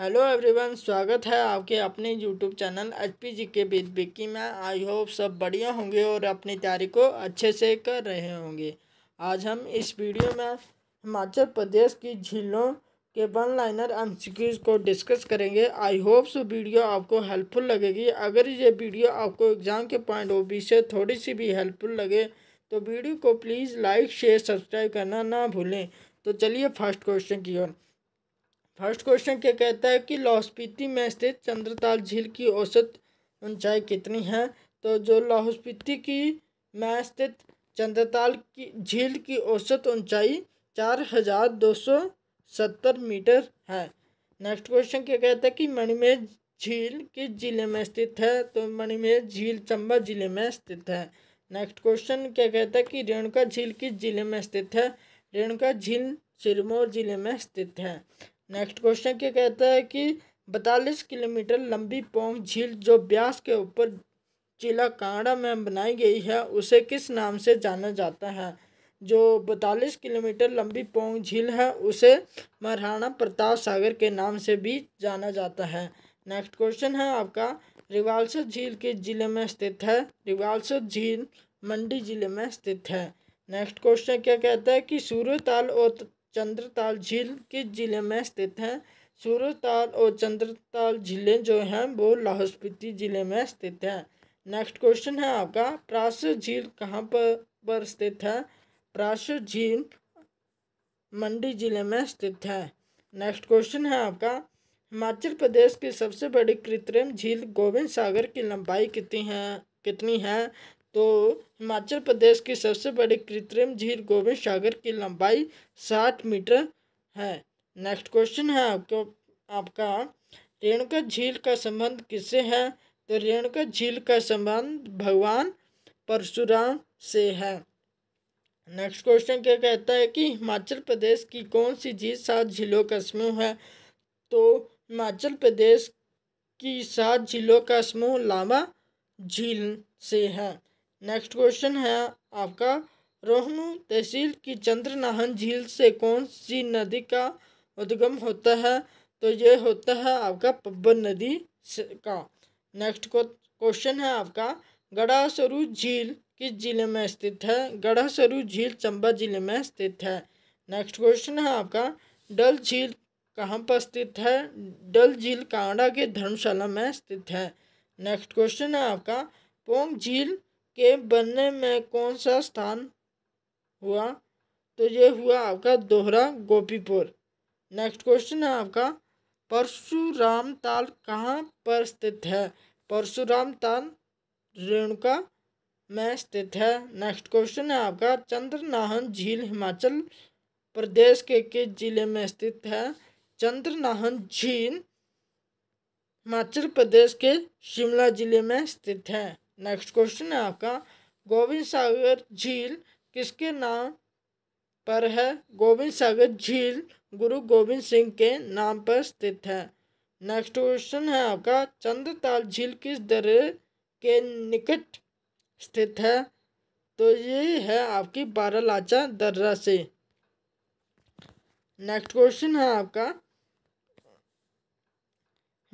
hello everyone स्वागत है आपके अपने YouTube channel H P G के विद बिक्की में आई होप सब बढ़िया होंगे और अपनी तैयारी को अच्छे से कर रहे होंगे आज हम इस वीडियो में हिमाचल प्रदेश की झीलों के वन लाइनर एम को डिस्कस करेंगे आई होप सो वीडियो आपको हेल्पफुल लगेगी अगर ये वीडियो आपको एग्ज़ाम के पॉइंट ऑफ व्यू से थोड़ी सी भी हेल्पफुल लगे तो वीडियो को प्लीज़ लाइक शेयर सब्सक्राइब करना ना भूलें तो चलिए फर्स्ट क्वेश्चन की ओर फर्स्ट क्वेश्चन क्या कहता है कि लाहौस्पीति में स्थित चंद्रताल झील की औसत ऊंचाई कितनी है तो जो लाहौस्पीति की में स्थित चंद्रताल की झील की औसत ऊंचाई चार हजार दो सौ सत्तर मीटर है नेक्स्ट क्वेश्चन क्या कहता है कि मणिमेश झील किस जिले में स्थित है तो मणिमेश झील चंबा जिले में स्थित है नेक्स्ट क्वेश्चन क्या कहता है कि रेणुका झील किस जिले में स्थित है रेणुका झील सिरमौर जिले में स्थित है नेक्स्ट क्वेश्चन क्या कहता है कि बतालीस किलोमीटर लंबी पोंग झील जो ब्यास के ऊपर जिला कांगड़ा में बनाई गई है उसे किस नाम से जाना जाता है जो बतालीस किलोमीटर लंबी पोंग झील है उसे महाराणा प्रताप सागर के नाम से भी जाना जाता है नेक्स्ट क्वेश्चन है आपका रिवालसत झील किस जिले में स्थित है रिवालसत झील मंडी जिले में स्थित है नेक्स्ट क्वेश्चन क्या कहता है कि सूर्यताल और चंद्रताल झील किस जिले में स्थित है सूर्यताल और चंद्रताल झीले जो हैं वो लाहौल स्पीति ज़िले में स्थित है नेक्स्ट क्वेश्चन है आपका प्रास झील कहाँ पर पर स्थित है प्रास झील मंडी जिले में स्थित है नेक्स्ट क्वेश्चन है आपका हिमाचल प्रदेश की सबसे बड़ी कृत्रिम झील गोविंद सागर की लंबाई कितनी है कितनी है तो हिमाचल प्रदेश की सबसे बड़ी कृत्रिम झील गोविंद सागर की लंबाई साठ मीटर है नेक्स्ट क्वेश्चन है आपको आपका रेणुका झील का संबंध किससे है तो रेणुका झील का संबंध भगवान परशुराम से है नेक्स्ट क्वेश्चन क्या कहता है कि हिमाचल प्रदेश की कौन सी झील सात झीलों का समूह है तो हिमाचल प्रदेश की सात झीलों का समूह लामा झील से है नेक्स्ट क्वेश्चन है आपका रोहनु तहसील की चंद्रनाहन झील से कौन सी नदी का उद्गम होता है तो ये होता है आपका पब्बन नदी का नेक्स्ट क्वेश्चन है आपका गढ़ासरू झील किस जिले में स्थित है गढ़ासरू झील चंबा जिले में स्थित है नेक्स्ट क्वेश्चन है आपका डल झील कहाँ पर स्थित है डल झील कांगड़ा के धर्मशाला में स्थित है नेक्स्ट क्वेश्चन है आपका पोंग झील के बनने में कौन सा स्थान हुआ तो ये हुआ आपका दोहरा गोपीपुर नेक्स्ट क्वेश्चन है आपका परशुराम ताल कहाँ पर स्थित है परशुराम ताल रेणुका में स्थित है नेक्स्ट क्वेश्चन है आपका चंद्रनाहन झील हिमाचल प्रदेश के किस जिले में स्थित है चंद्रनाहन झील हिमाचल प्रदेश के शिमला जिले में स्थित है नेक्स्ट क्वेश्चन है आपका गोविंद सागर झील किसके नाम पर है गोविंद सागर झील गुरु गोविंद सिंह के नाम पर स्थित है नेक्स्ट क्वेश्चन है आपका चंद्रताल झील किस दर्रे के निकट स्थित है तो ये है आपकी बारह लाचा दर्रा से नेक्स्ट क्वेश्चन है आपका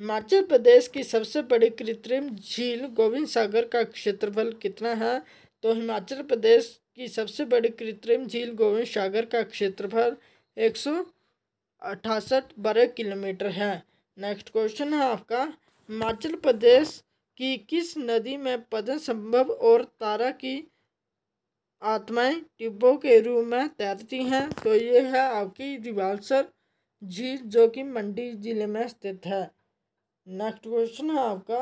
हिमाचल प्रदेश की सबसे बड़ी कृत्रिम झील गोविंद सागर का क्षेत्रफल कितना है तो हिमाचल प्रदेश की सबसे बड़ी कृत्रिम झील गोविंद सागर का क्षेत्रफल एक सौ अट्ठासठ वर्ग किलोमीटर है नेक्स्ट क्वेश्चन है आपका हिमाचल प्रदेश की किस नदी में पदन संभव और तारा की आत्माएं टिब्बों के रूप में तैरती हैं तो ये है आपकी दिवालसर झील जो कि मंडी जिले में स्थित है नेक्स्ट क्वेश्चन है आपका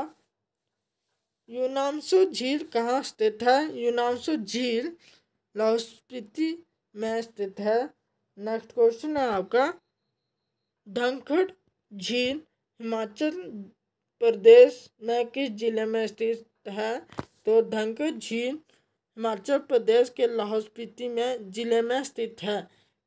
यूनामसु झील कहाँ स्थित है यूनामसु झील लाहौल स्पीति में स्थित है नेक्स्ट क्वेश्चन है आपका ढंखड़ झील हिमाचल प्रदेश में किस जिले में स्थित है तो ढंखड़ झील हिमाचल प्रदेश के लाहौल स्पीति में जिले में स्थित है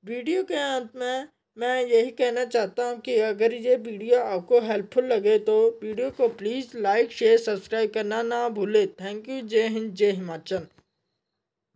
वीडियो के अंत में मैं यही कहना चाहता हूँ कि अगर ये वीडियो आपको हेल्पफुल लगे तो वीडियो को प्लीज़ लाइक शेयर सब्सक्राइब करना ना भूलें थैंक यू जय हिंद जय हिमाचल